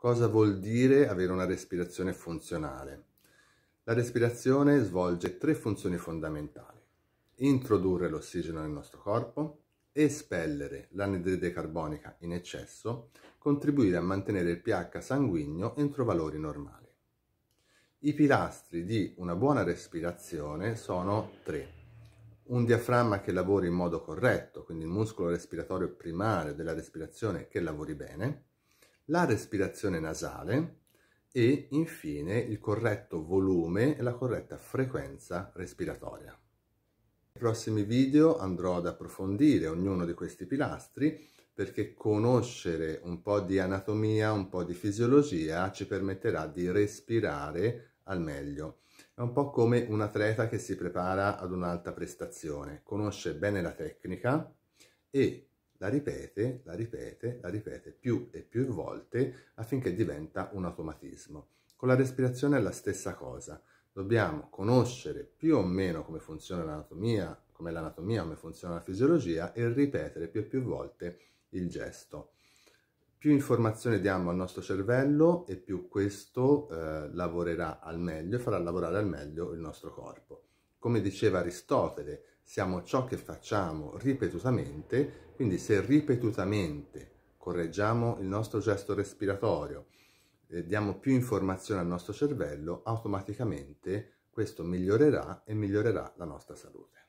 Cosa vuol dire avere una respirazione funzionale? La respirazione svolge tre funzioni fondamentali. Introdurre l'ossigeno nel nostro corpo, espellere l'anidride carbonica in eccesso, contribuire a mantenere il pH sanguigno entro valori normali. I pilastri di una buona respirazione sono tre. Un diaframma che lavori in modo corretto, quindi il muscolo respiratorio primario della respirazione che lavori bene, la respirazione nasale e infine il corretto volume e la corretta frequenza respiratoria. Nei prossimi video andrò ad approfondire ognuno di questi pilastri perché conoscere un po' di anatomia, un po' di fisiologia ci permetterà di respirare al meglio. È un po' come un atleta che si prepara ad un'alta prestazione, conosce bene la tecnica e la ripete, la ripete, la ripete più e più volte affinché diventa un automatismo. Con la respirazione è la stessa cosa. Dobbiamo conoscere più o meno come funziona l'anatomia, come l'anatomia, come funziona la fisiologia e ripetere più e più volte il gesto. Più informazioni diamo al nostro cervello e più questo eh, lavorerà al meglio, farà lavorare al meglio il nostro corpo. Come diceva Aristotele, siamo ciò che facciamo ripetutamente, quindi se ripetutamente correggiamo il nostro gesto respiratorio, e diamo più informazione al nostro cervello, automaticamente questo migliorerà e migliorerà la nostra salute.